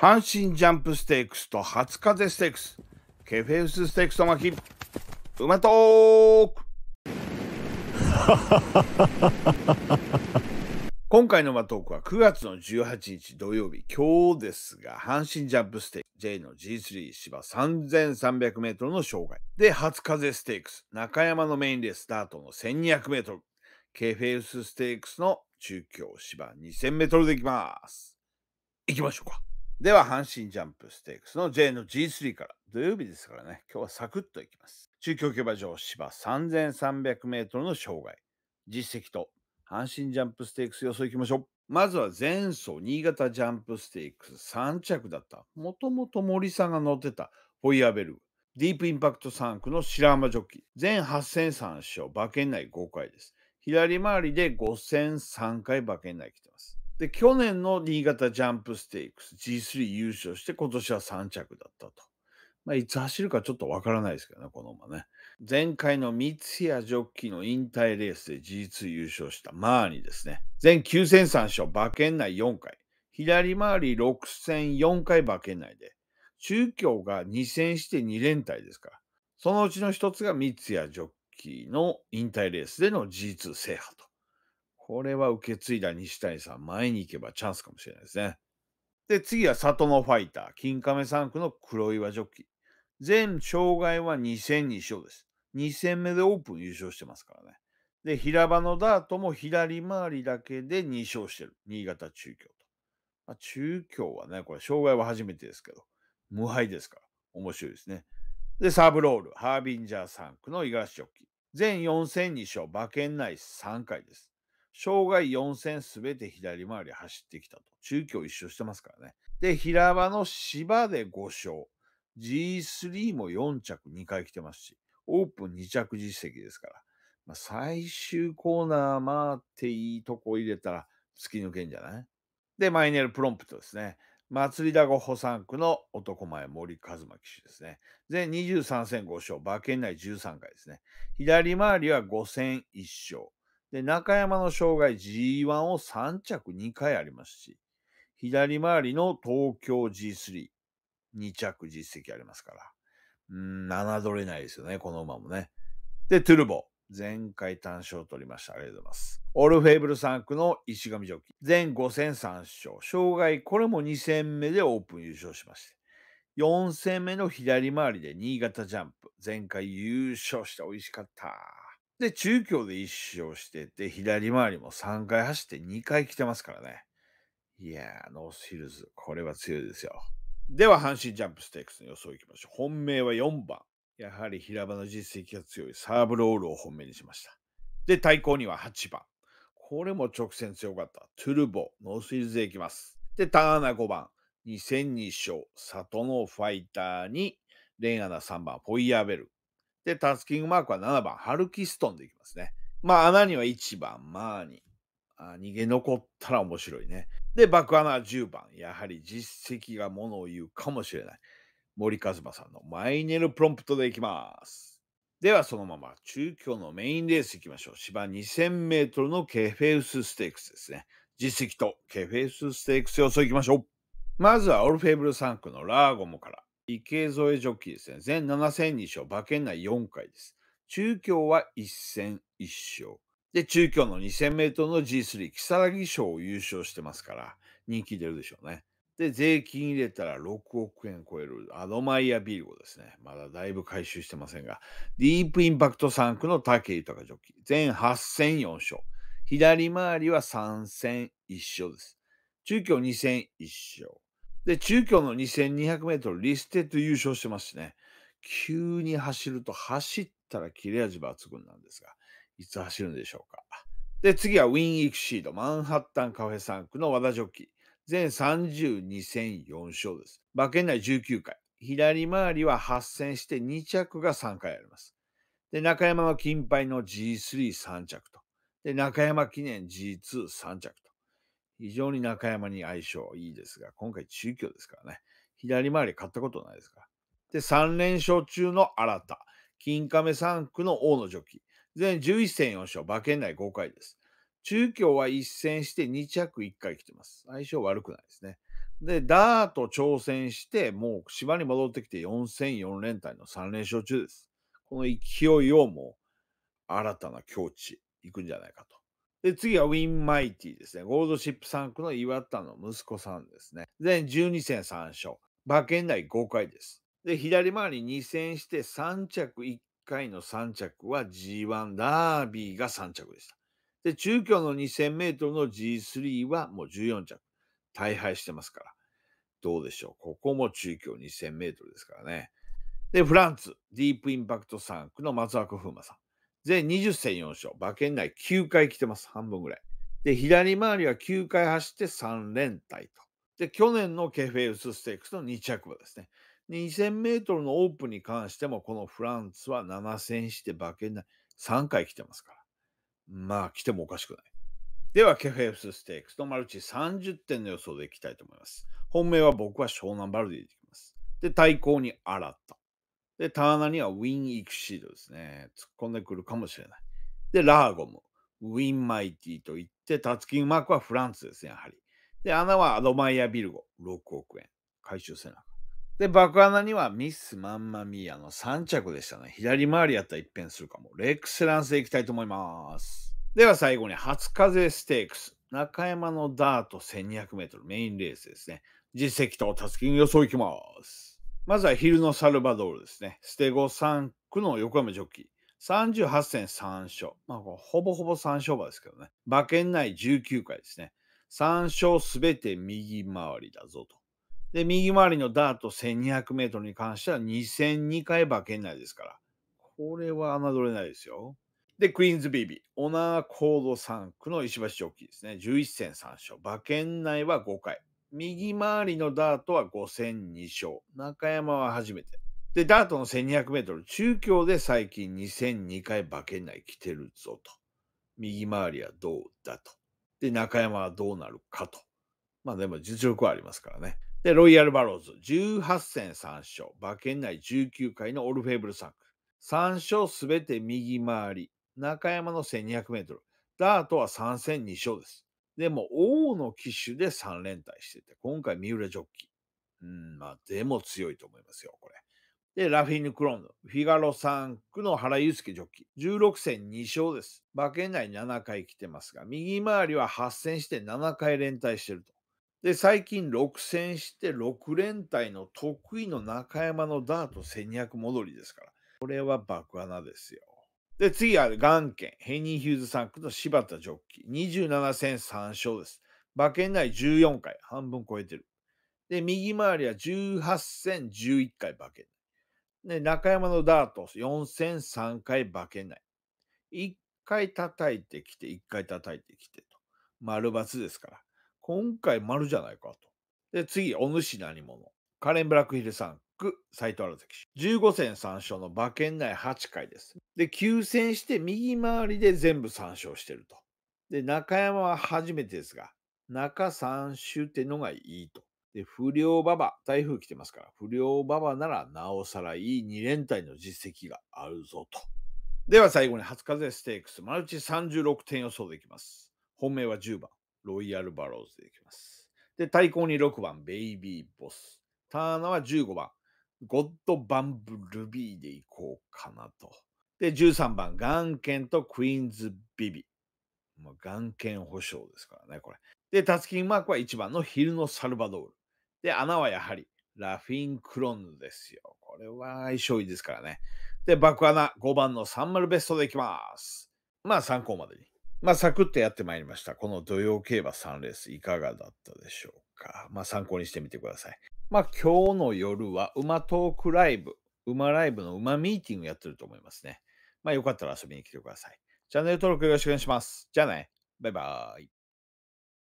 阪神ジャンプステークスと初風ステークス、ケフェウスステークスと巻き、馬トーク 今回の馬トークは9月の18日土曜日、今日ですが、阪神ジャンプステークス J の G3 芝 3300m の障害。で、初風ステークス、中山のメインレースタートの 1200m、ケフェウスステークスの中京芝 2000m でいきます。行きましょうか。では、阪神ジャンプステークスの J の G3 から、土曜日ですからね、今日はサクッといきます。中京競馬場芝3300メートルの障害、実績と阪神ジャンプステークス予想いきましょう。まずは前走新潟ジャンプステークス3着だった、もともと森さんが乗ってたホイヤーベルグ。ディープインパクト3区の白浜ジョッキー。全8戦3勝、馬券内5回です。左回りで5戦3回馬券内来てます。で、去年の新潟ジャンプステークス G3 優勝して今年は3着だったと。まあ、いつ走るかちょっとわからないですけどね、この馬ね。前回の三谷ジョッキーの引退レースで G2 優勝したマーニですね。全9戦3勝、馬券内4回。左回り6戦4回馬券内で。中京が2戦して2連帯ですから。そのうちの1つが三谷ジョッキーの引退レースでの G2 制覇と。これは受け継いだ西谷さん、前に行けばチャンスかもしれないですね。で、次は里のファイター、金亀3区の黒岩ジョッキー。全障害は2戦2勝です。2戦目でオープン優勝してますからね。で、平場のダートも左回りだけで2勝してる。新潟中京と。まあ、中京はね、これ、障害は初めてですけど、無敗ですから、面白いですね。で、サーブロール、ハービンジャー3区の五十嵐ジョッキー。全4戦2勝、馬券内3回です。生涯4戦すべて左回り走ってきたと。中京一勝してますからね。で、平場の芝で5勝。G3 も4着2回来てますし、オープン2着実績ですから。まあ、最終コーナー回っていいとこ入れたら突き抜けんじゃないで、マイネルプロンプトですね。祭りだご保産区の男前森一馬騎手ですね。全23戦5勝、馬券内13回ですね。左回りは5戦1勝。で、中山の障害 G1 を3着2回ありますし、左回りの東京 G3、2着実績ありますから。うん、侮れないですよね、この馬もね。で、トゥルボ。前回単勝取りました。ありがとうございます。オルフェーブル3区の石上ジョッキ全5戦3勝。障害、これも2戦目でオープン優勝しまして。4戦目の左回りで新潟ジャンプ。前回優勝して美味しかった。で、中京で1勝してて、左回りも3回走って2回来てますからね。いやー、ノースヒルズ、これは強いですよ。では、阪神ジャンプステークスの予想いきましょう。本命は4番。やはり平場の実績が強いサーブロールを本命にしました。で、対抗には8番。これも直線強かった。トゥルボ、ノースヒルズで行きます。で、ターナ5番。2 0 0 2勝、里のファイターに、レンアナ3番、フォイヤーベル。で、タスキングマークは7番、ハルキストンでいきますね。まあ、穴には1番、マーニあ逃げ残ったら面白いね。で、バックア10番、やはり実績がものを言うかもしれない。森和馬さんのマイネルプロンプトでいきます。では、そのまま中京のメインレースいきましょう。芝2000メートルのケフェウスステークスですね。実績とケフェウスステークス予想いきましょう。まずはオルフェーブル3区のラーゴモから。池添ジョッキーですね。全7戦2勝、馬券内4回です。中京は1戦1勝。で、中京の2000メートルの G3、木更木賞を優勝してますから、人気出るでしょうね。で、税金入れたら6億円超えるアドマイアビルゴですね。まだだいぶ回収してませんが、ディープインパクト3区のと豊ジョッキー、全8戦4勝。左回りは3戦1勝です。中京2戦1勝。で、中京の2200メートルリステッド優勝してますしね。急に走ると走ったら切れ味抜群なんですが、いつ走るんでしょうか。で、次はウィン・イクシード、マンハッタンカフェ3区の和田ジョッキー。全32戦4勝です。馬券内19回。左回りは8戦して2着が3回あります。で、中山の金牌の G33 着と。で、中山記念 G23 着と。非常に中山に相性いいですが、今回中京ですからね。左回り買ったことないですから。で、3連勝中の新た。金亀3区の大野ジョッキー。全11戦4勝、馬券内5回です。中京は1戦して2着1回来てます。相性悪くないですね。で、ダート挑戦して、もう芝に戻ってきて4戦4連隊の3連勝中です。この勢いをもう新たな境地行くんじゃないかと。で、次はウィン・マイティですね。ゴールドシップ3区の岩田の息子さんですね。全12戦3勝。馬券内5回です。で、左回り2戦して3着1回の3着は G1 ダービーが3着でした。で、中距の2000メートルの G3 はもう14着。大敗してますから。どうでしょう。ここも中距2000メートルですからね。で、フランツ、ディープインパクト3区の松若風磨さん。全20戦4勝。馬券内9回来てます。半分ぐらい。で、左回りは9回走って3連帯と。で、去年のケフェウスステークスの2着馬ですね。2000メートルのオープンに関しても、このフランツは7戦して馬券内3回来てますから。まあ、来てもおかしくない。では、ケフェウスステークスのマルチ30点の予想でいきたいと思います。本命は僕は湘南バルディでいきます。で、対抗に新た。で、ターナにはウィン・イクシードですね。突っ込んでくるかもしれない。で、ラーゴム、ウィン・マイティと言って、タツキン・マークはフランスですね、やはり。で、穴はアドマイア・ビルゴ、6億円。回収せなかで、爆穴にはミス・マンマ・ミーアの3着でしたね。左回りやったら一変するかも。レクセランスで行きたいと思います。では最後に、初風ステークス。中山のダート1200メートルメインレースですね。実績とタスキング予想いきます。まずは昼のサルバドールですね。ステゴ3区の横山ジョッキー。38戦3勝。まあ、ほぼほぼ3勝馬ですけどね。馬券内19回ですね。3勝すべて右回りだぞと。で、右回りのダート1200メートルに関しては2002回馬券内ですから。これは侮れないですよ。で、クイーンズビービー、オナーコード3区の石橋ジョッキーですね。11戦3勝。馬券内は5回。右回りのダートは5戦2勝。中山は初めて。で、ダートの1200メートル、中京で最近2戦2回馬券内来てるぞと。右回りはどうだと。で、中山はどうなるかと。まあでも実力はありますからね。で、ロイヤルバローズ、18戦3勝。馬券内19回のオルフェーブルサンク。3勝すべて右回り。中山の1200メートル。ダートは3戦2勝です。でも、王の騎手で3連隊してて、今回三浦ジョッキー。うん、まあ、でも強いと思いますよ、これ。で、ラフィーヌ・クロンド、フィガロ3区の原祐介ジョッキー。16戦2勝です。馬券内7回来てますが、右回りは8戦して7回連隊してると。で、最近6戦して6連隊の得意の中山のダート1200戻りですから、これは爆穴ですよ。で、次はガンケン、ヘニー・ヒューズ・サンクと柴田ジョッキー。27戦3勝です。馬券内14回、半分超えてる。で、右回りは18戦11回馬券内。で、中山のダート、4戦3回馬券内。1回叩いてきて、1回叩いてきてと。丸×ですから。今回丸じゃないかと。で、次、お主何者。カレン・ブラックヒル・サンク。ク、斎藤原関15戦3勝の馬券内8回です。で、9戦して右回りで全部3勝してると。で、中山は初めてですが、中3周ってのがいいと。で、不良馬場、台風来てますから、不良馬場ならなおさらいい2連帯の実績があるぞと。では最後に初風ステークス、マルチ36点予想できます。本命は10番、ロイヤルバローズでいきます。で、対抗に6番、ベイビーボス。ターナは15番、ゴッド・バンブ・ルビーでいこうかなと。で、13番、ガンケンとクイーンズ・ビビ。まあ、ガンケン保証ですからね、これ。で、タツキンマークは1番のヒルのサルバドール。で、穴はやはり、ラフィン・クロンヌですよ。これは相性いいですからね。で、爆穴5番のサンマルベストでいきます。まあ参考までに。まあサクッとやってまいりました。この土曜競馬3レースいかがだったでしょうか。か、まあ、参考にしてみてください。まあ、今日の夜は、馬トークライブ、馬ライブの馬ミーティングやってると思いますね。まあ、よかったら遊びに来てください。チャンネル登録よろしくお願いします。じゃあね。バイバーイ。